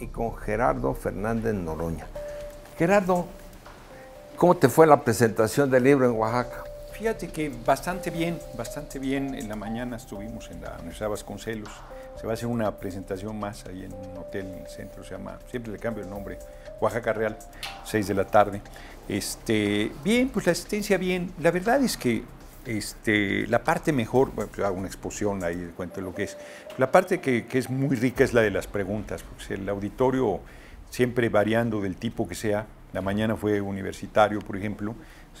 y con Gerardo Fernández Noroña. Gerardo, ¿cómo te fue la presentación del libro en Oaxaca? Fíjate que bastante bien, bastante bien. En la mañana estuvimos en la Universidad Vasconcelos. Se va a hacer una presentación más ahí en un hotel en el centro, se llama, siempre le cambio el nombre, Oaxaca Real, 6 de la tarde. Este, bien, pues la asistencia bien. La verdad es que este, la parte mejor, hago una exposición ahí, cuento lo que es. La parte que, es muy rica es la de las preguntas, porque el auditorio, siempre variando del tipo que sea, la mañana fue universitario, por ejemplo,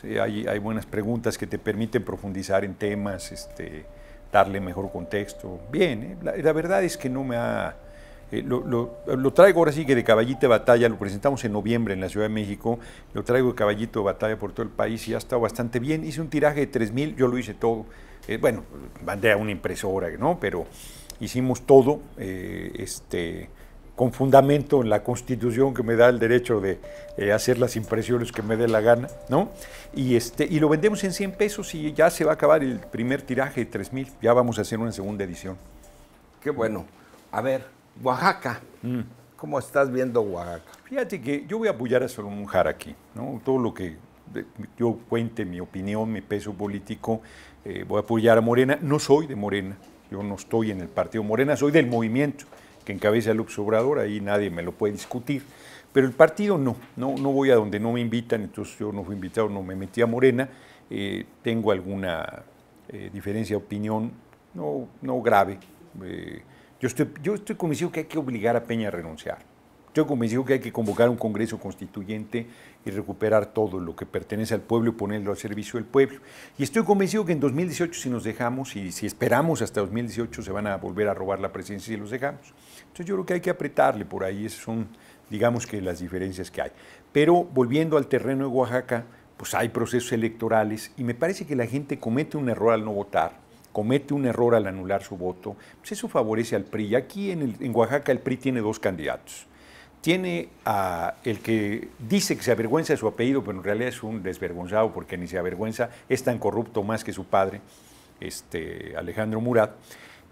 hay, hay, buenas preguntas que te permiten profundizar en temas, este, darle mejor contexto. Bien, ¿eh? la verdad es que no me ha eh, lo, lo, traigo ahora sí que de caballito de batalla, lo presentamos en noviembre en la Ciudad de México, lo traigo de caballito de batalla por todo el país y ha estado bastante bien. Hice un tiraje de 3.000, yo lo hice todo. Eh, bueno, mandé a una impresora, ¿no? Pero hicimos todo eh, este, con fundamento en la Constitución que me da el derecho de hacer las impresiones que me dé la gana, ¿no? Y, este, y lo vendemos en 100 pesos y ya se va a acabar el primer tiraje de 3.000, ya vamos a hacer una segunda edición. Qué bueno. A ver, Oaxaca. Mm. ¿Cómo estás viendo Oaxaca? Fíjate que yo voy a apoyar a Salomón jar aquí, ¿no? Todo lo que yo cuente, mi opinión, mi peso político, eh, voy a apoyar a Morena. No soy de Morena, yo no estoy en el partido Morena, soy del movimiento que encabeza López Obrador, ahí nadie me lo puede discutir. Pero el partido no, no, no voy a donde no me invitan, entonces yo no fui invitado, no me metí a Morena. Eh, tengo alguna eh, diferencia de opinión, no, no grave. Eh, yo estoy, yo estoy convencido que hay que obligar a Peña a renunciar. Estoy convencido que hay que convocar un Congreso Constituyente y recuperar todo lo que pertenece al pueblo y ponerlo al servicio del pueblo. Y estoy convencido que en 2018 si nos dejamos y si esperamos hasta 2018 se van a volver a robar la presidencia si los dejamos. Entonces yo creo que hay que apretarle por ahí, esas son digamos que las diferencias que hay. Pero volviendo al terreno de Oaxaca, pues hay procesos electorales y me parece que la gente comete un error al no votar comete un error al anular su voto, pues eso favorece al PRI. Aquí en, en Oaxaca el PRI tiene dos candidatos. Tiene a el que dice que se avergüenza de su apellido, pero en realidad es un desvergonzado porque ni se avergüenza, es tan corrupto más que su padre, este, Alejandro Murat.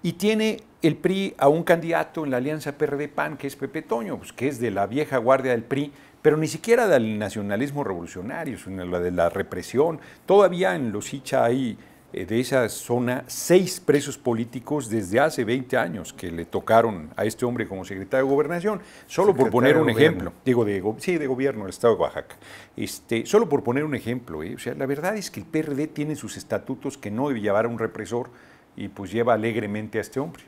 Y tiene el PRI a un candidato en la alianza PRD-PAN, que es Pepe Toño, pues, que es de la vieja guardia del PRI, pero ni siquiera del nacionalismo revolucionario, sino de la represión. Todavía en los Hicha hay eh, de esa zona seis presos políticos desde hace 20 años que le tocaron a este hombre como secretario de gobernación, solo por poner un ejemplo, digo, de, sí, de gobierno del Estado de Oaxaca, este, solo por poner un ejemplo, ¿eh? o sea, la verdad es que el PRD tiene sus estatutos que no debe llevar a un represor y pues lleva alegremente a este hombre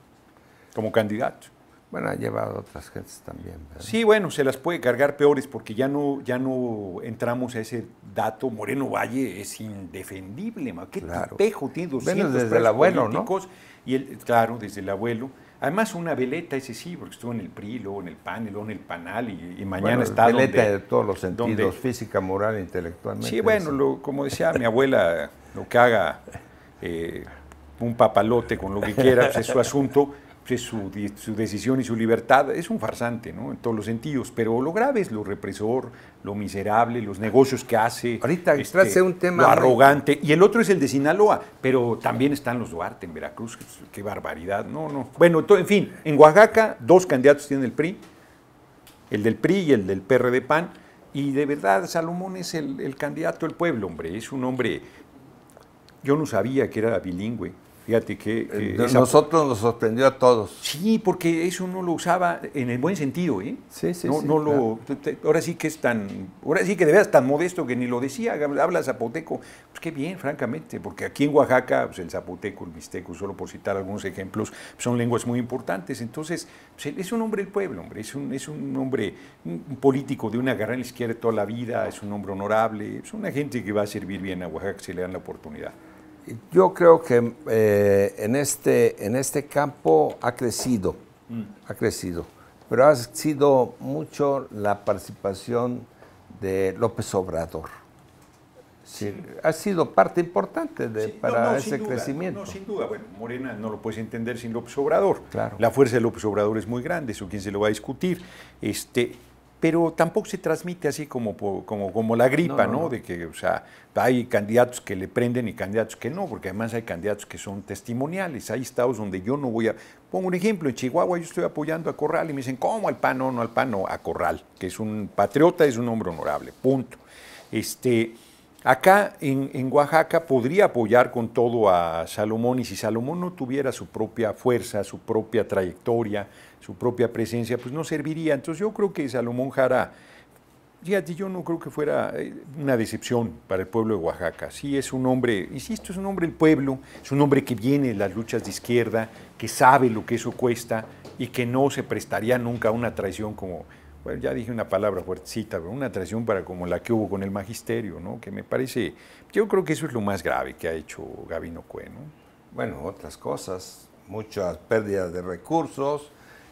como candidato. Bueno, ha llevado a otras gentes también. Sí, bueno, se las puede cargar peores porque ya no, ya no entramos a ese dato. Moreno Valle es indefendible, qué claro. tiene 200 bueno, desde el abuelo, ¿no? Y el, claro, desde el abuelo. Además, una veleta, ese sí, porque estuvo en el PRI, luego en el PAN, luego en el PANAL, y, mañana bueno, está veleta de todos los sentidos, física, moral, intelectualmente. Sí, bueno, como decía mi abuela, lo que haga eh, un papalote con lo que quiera, pues, es su asunto su, decisión y su libertad. Es un farsante, ¿no? En todos los sentidos. Pero lo grave es lo represor, lo miserable, los negocios que hace. Ahorita este, un tema. Lo arrogante. Y el otro es el de Sinaloa, pero también están los Duarte en Veracruz. Qué barbaridad. No, no. Bueno, en fin, en Oaxaca, dos candidatos tienen el PRI, el del PRI y el del de PAN. Y de verdad, Salomón es el, el candidato del pueblo, hombre. Es un hombre. Yo no sabía que era bilingüe Fíjate que... Eh, nosotros nos sorprendió a todos. Sí, porque eso no lo usaba en el buen sentido, ¿eh? Sí, sí, no, sí, No lo, ahora sí que es tan... Ahora sí que de veras tan modesto que ni lo decía, habla zapoteco. Pues qué bien, francamente, porque aquí en Oaxaca, pues el zapoteco, el mixteco, solo por citar algunos ejemplos, pues, son lenguas muy importantes. Entonces, pues, es un hombre del pueblo, hombre. Es un, es un hombre, un político de una garra en la izquierda toda la vida, es un hombre honorable, es una gente que va a servir bien a Oaxaca si le dan la oportunidad. Yo creo que eh, en, este, en este campo ha crecido, mm. ha crecido, pero ha sido mucho la participación de López Obrador. Ha sido parte importante de, para ese crecimiento. No, sin duda. Bueno, Morena no lo puedes entender sin López Obrador. La fuerza de López Obrador es muy grande, eso quién se lo va a discutir. Este, pero tampoco se transmite así como, como, como la gripa, no, De que, o sea, hay candidatos que le prenden y candidatos que no, porque además hay candidatos que son testimoniales. Hay estados donde yo no voy a. Pongo un ejemplo, en Chihuahua yo estoy apoyando a Corral y me dicen, ¿cómo al PAN? No, no al PAN, no, a Corral, que es un patriota, es un hombre honorable, punto. Este. Acá en, Oaxaca podría apoyar con todo a Salomón y si Salomón no tuviera su propia fuerza, su propia trayectoria, su propia presencia, pues no serviría. Entonces yo creo que Salomón Jara, yo no creo que fuera eh, una decepción para el pueblo de Oaxaca. Sí es un hombre, insisto, es un hombre del pueblo, es un hombre que viene de las luchas de izquierda, que sabe lo que eso cuesta y que no se prestaría nunca a una traición como bueno, ya dije una palabra fuertecita, pero una traición para como la que hubo con el magisterio, ¿no? Que me parece, yo creo que eso es lo más grave que ha hecho Gabino Cue, Bueno, otras cosas, muchas pérdidas de recursos,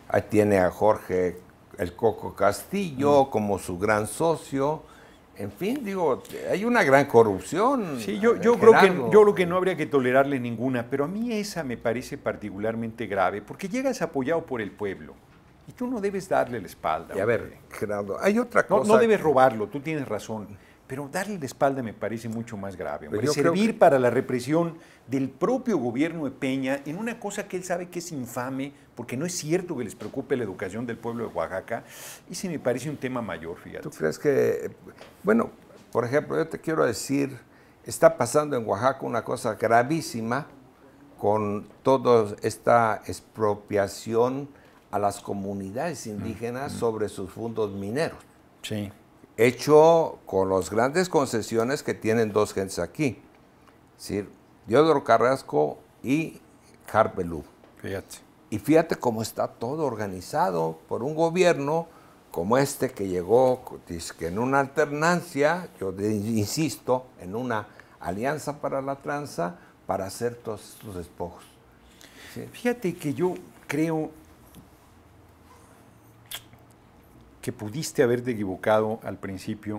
ahí tiene a Jorge el Coco Castillo mm. como su gran socio, en fin, digo, hay una gran corrupción. Sí, yo, yo creo que, yo creo que no habría que tolerarle ninguna, pero a mí esa me parece particularmente grave, porque llegas apoyado por el pueblo. Y tú no debes darle la espalda. Y a ver, Gerardo, hay otra cosa. No, debes robarlo, tú tienes razón. Pero darle la espalda me parece mucho más grave. Pues Servir para la represión del propio gobierno de Peña en una cosa que él sabe que es infame, porque no es cierto que les preocupe la educación del pueblo de Oaxaca, y se me parece un tema mayor, fíjate. ¿Tú crees que, bueno, por ejemplo, yo te quiero decir, está pasando en Oaxaca una cosa gravísima con toda esta expropiación a las comunidades indígenas sobre sus fondos mineros. Sí. Hecho con las grandes concesiones que tienen dos gentes aquí. Es decir, Diodoro Carrasco y Carpelú. Fíjate. Y fíjate cómo está todo organizado por un gobierno como este que llegó que en una alternancia, yo insisto, en una alianza para la tranza, para hacer todos estos despojos. Fíjate que yo creo que pudiste haberte equivocado al principio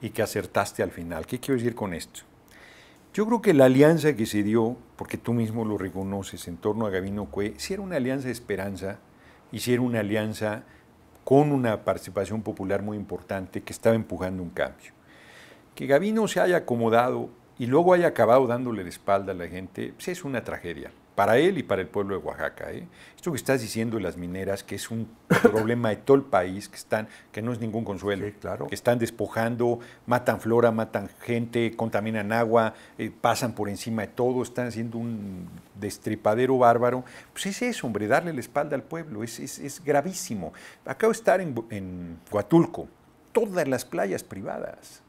y que acertaste al final. ¿Qué quiero decir con esto? Yo creo que la alianza que se dio, porque tú mismo lo reconoces, en torno a Gavino Cue, si era una alianza de esperanza y si era una alianza con una participación popular muy importante que estaba empujando un cambio. Que Gavino se haya acomodado y luego haya acabado dándole la espalda a la gente, pues, es una tragedia para él y para el pueblo de Oaxaca. ¿eh? Esto que estás diciendo de las mineras, que es un problema de todo el país, que, están, que no es ningún consuelo, claro. que están despojando, matan flora, matan gente, contaminan agua, eh, pasan por encima de todo, están haciendo un destripadero bárbaro. Pues es eso, hombre, darle la espalda al pueblo, es, gravísimo. Acabo de estar en, en Huatulco, todas las playas privadas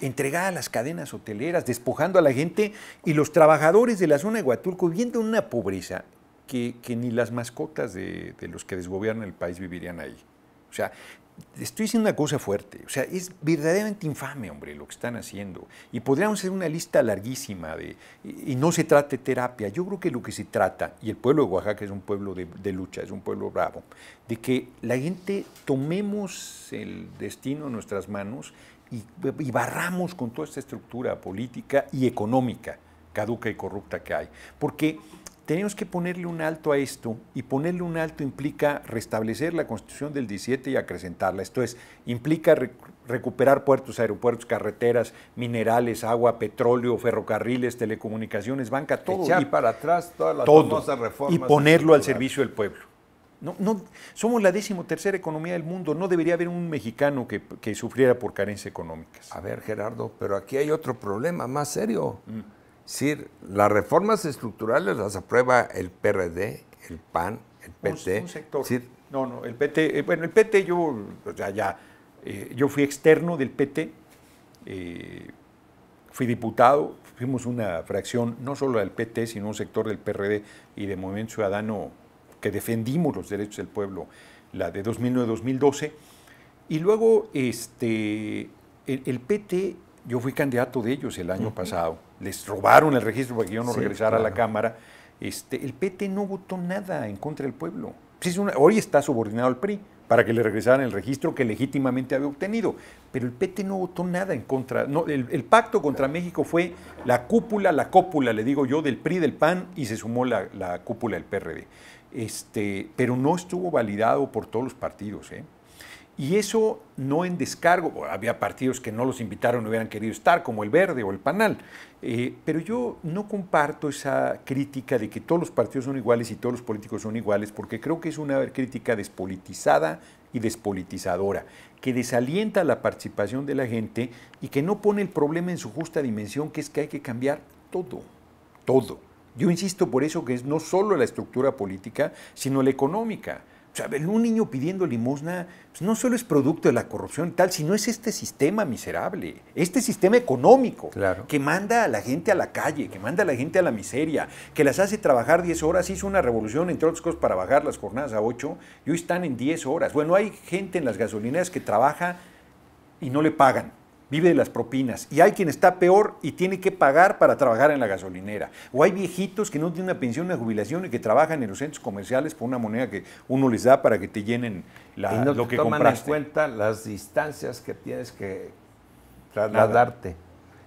entregada a las cadenas hoteleras, despojando a la gente y los trabajadores de la zona de Huatulco viviendo una pobreza que, que ni las mascotas de, de los que desgobiernan el país vivirían ahí. O sea, estoy diciendo una cosa fuerte, o sea, es verdaderamente infame, hombre, lo que están haciendo. Y podríamos hacer una lista larguísima de, y, no se trate de terapia, yo creo que lo que se trata, y el pueblo de Oaxaca es un pueblo de, de lucha, es un pueblo bravo, de que la gente tomemos el destino en nuestras manos y, barramos con toda esta estructura política y económica caduca y corrupta que hay. Porque tenemos que ponerle un alto a esto y ponerle un alto implica restablecer la constitución del 17 y acrecentarla. Esto es, implica recuperar puertos, aeropuertos, carreteras, minerales, agua, petróleo, ferrocarriles, telecomunicaciones, banca, todo. y para atrás todas Y ponerlo al servicio del pueblo. No, no, somos la decimotercera economía del mundo. No debería haber un mexicano que, sufriera por carencias económicas. A ver, Gerardo, pero aquí hay otro problema más serio. Mm. decir, las reformas estructurales las aprueba el PRD, el PAN, el PT. Un, sector. no, no, el PT, eh, bueno, el PT yo, pues, ya, eh, yo fui externo del PT, eh, fui diputado, fuimos una fracción no solo del PT, sino un sector del PRD y de Movimiento Ciudadano que defendimos los derechos del pueblo, la de 2009-2012. Y luego este, el, PT, yo fui candidato de ellos el año pasado, les robaron el registro para que yo no regresara a la Cámara. Este, el PT no votó nada en contra del pueblo. hoy está subordinado al PRI para que le regresaran el registro que legítimamente había obtenido. Pero el PT no votó nada en contra. el, pacto contra México fue la cúpula, la cópula, le digo yo, del PRI, del PAN y se sumó la cúpula del PRD. Este, pero no estuvo validado por todos los partidos. ¿eh? Y eso no en descargo, había partidos que no los invitaron, no hubieran querido estar, como el Verde o el Panal, eh, pero yo no comparto esa crítica de que todos los partidos son iguales y todos los políticos son iguales, porque creo que es una crítica despolitizada y despolitizadora, que desalienta la participación de la gente y que no pone el problema en su justa dimensión, que es que hay que cambiar todo, todo. Yo insisto por eso que es no solo la estructura política, sino la económica. O un niño pidiendo limosna pues, no solo es producto de la corrupción tal, sino es este sistema miserable, este sistema económico que manda a la gente a la calle, que manda a la gente a la miseria, que las hace trabajar 10 horas, hizo una revolución, entre otras cosas, para bajar las jornadas a 8 y hoy están en 10 horas. Bueno, hay gente en las gasolineras que trabaja y no le pagan vive de las propinas. Y hay quien está peor y tiene que pagar para trabajar en la gasolinera. O hay viejitos que no tienen una pensión, de jubilación y que trabajan en los centros comerciales por una moneda que uno les da para que te llenen la, y no que toman en cuenta las distancias que tienes que trasladarte.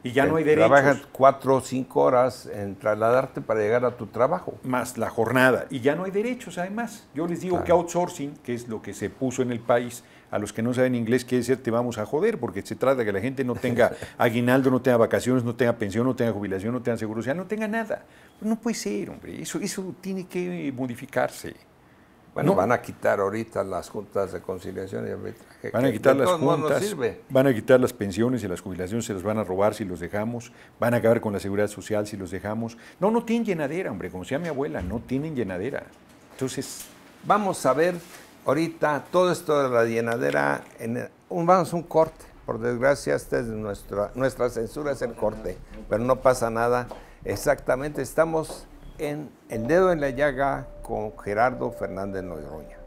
Y ya no hay derechos. Trabajas cuatro o cinco horas en trasladarte para llegar a tu trabajo. Más la jornada. Y ya no hay derechos, además. Yo les digo que outsourcing, que es lo que se puso en el país, a los que no saben inglés ¿qué decir te vamos a joder, porque se trata de que la gente no tenga aguinaldo, no tenga vacaciones, no tenga pensión, no tenga jubilación, no tenga seguro social, no tenga nada. no puede ser, hombre, eso, eso tiene que eh, modificarse. Bueno, van a quitar ahorita las juntas de conciliación y Van a quitar las juntas, van a quitar las pensiones y las jubilaciones, se las van a robar si los dejamos, van a acabar con la seguridad social si los dejamos. No, no tienen llenadera, hombre, como decía mi abuela, no tienen llenadera. Entonces... Vamos a ver ahorita todo esto de la llenadera, vamos un corte. Por desgracia, nuestra, censura es el corte, pero no pasa nada. Exactamente, estamos en el dedo en la llaga con Gerardo Fernández Noiroña